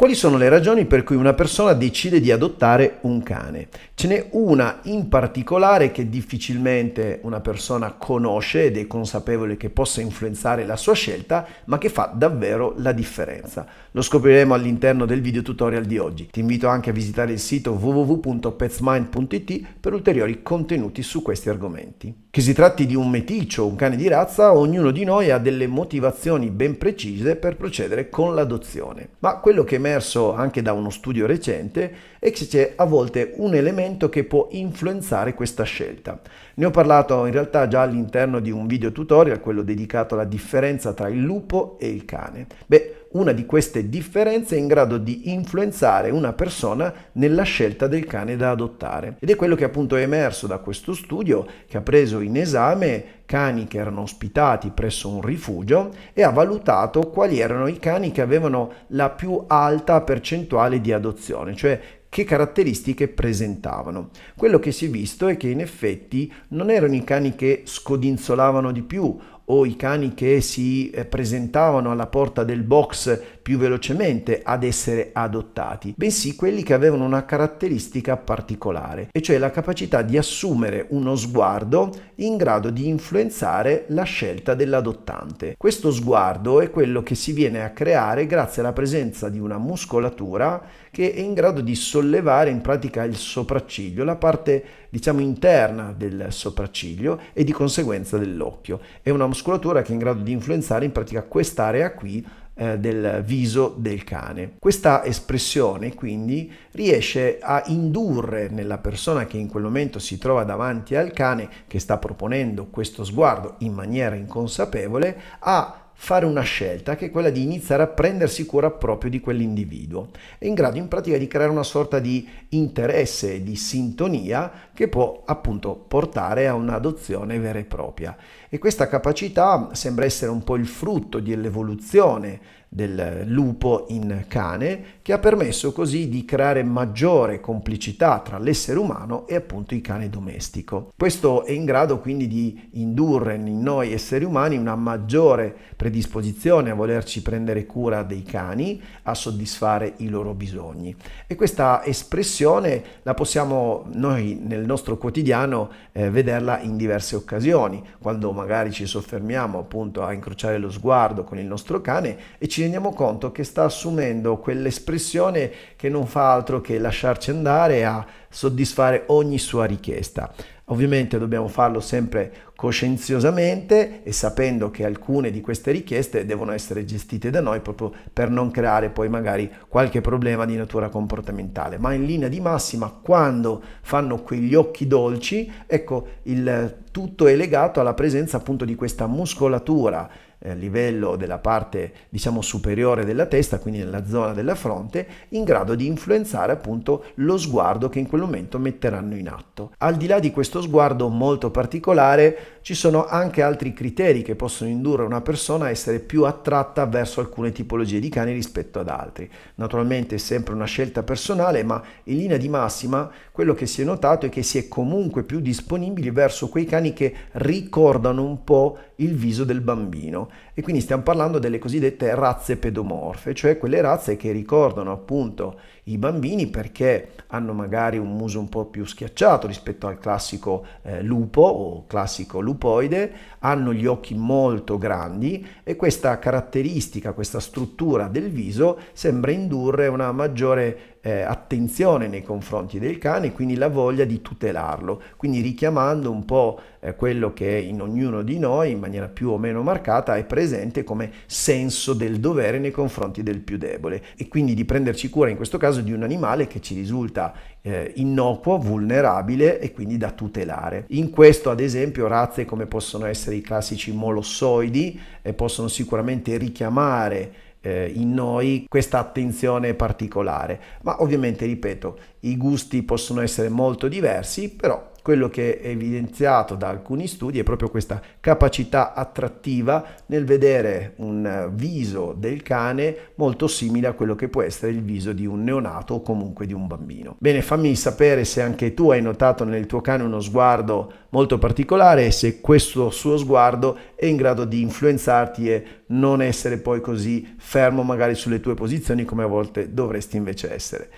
Quali sono le ragioni per cui una persona decide di adottare un cane? Ce n'è una in particolare che difficilmente una persona conosce ed è consapevole che possa influenzare la sua scelta, ma che fa davvero la differenza. Lo scopriremo all'interno del video tutorial di oggi. Ti invito anche a visitare il sito www.petsmind.it per ulteriori contenuti su questi argomenti. Che si tratti di un meticcio o un cane di razza, ognuno di noi ha delle motivazioni ben precise per procedere con l'adozione. Ma quello che è emerso anche da uno studio recente è che c'è a volte un elemento che può influenzare questa scelta. Ne ho parlato in realtà già all'interno di un video tutorial, quello dedicato alla differenza tra il lupo e il cane. Beh, una di queste differenze è in grado di influenzare una persona nella scelta del cane da adottare. Ed è quello che appunto è emerso da questo studio che ha preso in esame cani che erano ospitati presso un rifugio e ha valutato quali erano i cani che avevano la più alta percentuale di adozione, cioè che caratteristiche presentavano. Quello che si è visto è che in effetti non erano i cani che scodinzolavano di più o i cani che si eh, presentavano alla porta del box più velocemente ad essere adottati, bensì quelli che avevano una caratteristica particolare, e cioè la capacità di assumere uno sguardo in grado di influenzare la scelta dell'adottante. Questo sguardo è quello che si viene a creare grazie alla presenza di una muscolatura che è in grado di sollevare in pratica il sopracciglio, la parte diciamo interna del sopracciglio e di conseguenza dell'occhio. È una muscolatura che è in grado di influenzare in pratica quest'area qui eh, del viso del cane. Questa espressione quindi riesce a indurre nella persona che in quel momento si trova davanti al cane, che sta proponendo questo sguardo in maniera inconsapevole, a fare una scelta che è quella di iniziare a prendersi cura proprio di quell'individuo. È in grado in pratica di creare una sorta di interesse, di sintonia che può appunto portare a un'adozione vera e propria. E questa capacità sembra essere un po' il frutto dell'evoluzione del lupo in cane che ha permesso così di creare maggiore complicità tra l'essere umano e appunto il cane domestico. Questo è in grado quindi di indurre in noi esseri umani una maggiore predisposizione predisposizione a volerci prendere cura dei cani, a soddisfare i loro bisogni. E questa espressione la possiamo noi nel nostro quotidiano eh, vederla in diverse occasioni, quando magari ci soffermiamo appunto a incrociare lo sguardo con il nostro cane e ci rendiamo conto che sta assumendo quell'espressione che non fa altro che lasciarci andare a soddisfare ogni sua richiesta. Ovviamente dobbiamo farlo sempre coscienziosamente e sapendo che alcune di queste richieste devono essere gestite da noi proprio per non creare poi magari qualche problema di natura comportamentale. Ma in linea di massima, quando fanno quegli occhi dolci, ecco il tutto è legato alla presenza appunto di questa muscolatura a eh, livello della parte diciamo superiore della testa, quindi nella zona della fronte, in grado di influenzare appunto lo sguardo che in quel momento metteranno in atto. Al di là di questo sguardo molto particolare, ci sono anche altri criteri che possono indurre una persona a essere più attratta verso alcune tipologie di cani rispetto ad altri. Naturalmente è sempre una scelta personale, ma in linea di massima quello che si è notato è che si è comunque più disponibili verso quei cani italiani che ricordano un po' il viso del bambino e quindi stiamo parlando delle cosiddette razze pedomorfe, cioè quelle razze che ricordano appunto i bambini perché hanno magari un muso un po' più schiacciato rispetto al classico eh, lupo o classico lupoide, hanno gli occhi molto grandi e questa caratteristica, questa struttura del viso sembra indurre una maggiore eh, attenzione nei confronti del cane, quindi la voglia di tutelarlo, quindi richiamando un po' eh, quello che in ognuno di noi, in maniera più o meno marcata, è presente come senso del dovere nei confronti del più debole e quindi di prenderci cura in questo caso di un animale che ci risulta eh, innocuo, vulnerabile e quindi da tutelare. In questo ad esempio razze come possono essere i classici molossoidi eh, possono sicuramente richiamare eh, in noi questa attenzione particolare. Ma ovviamente, ripeto, i gusti possono essere molto diversi, però quello che è evidenziato da alcuni studi è proprio questa capacità attrattiva nel vedere un viso del cane molto simile a quello che può essere il viso di un neonato o comunque di un bambino. Bene, fammi sapere se anche tu hai notato nel tuo cane uno sguardo molto particolare e se questo suo sguardo è in grado di influenzarti e non essere poi così fermo magari sulle tue posizioni come a volte dovresti invece essere.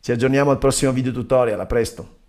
Ci aggiorniamo al prossimo video tutorial, a presto!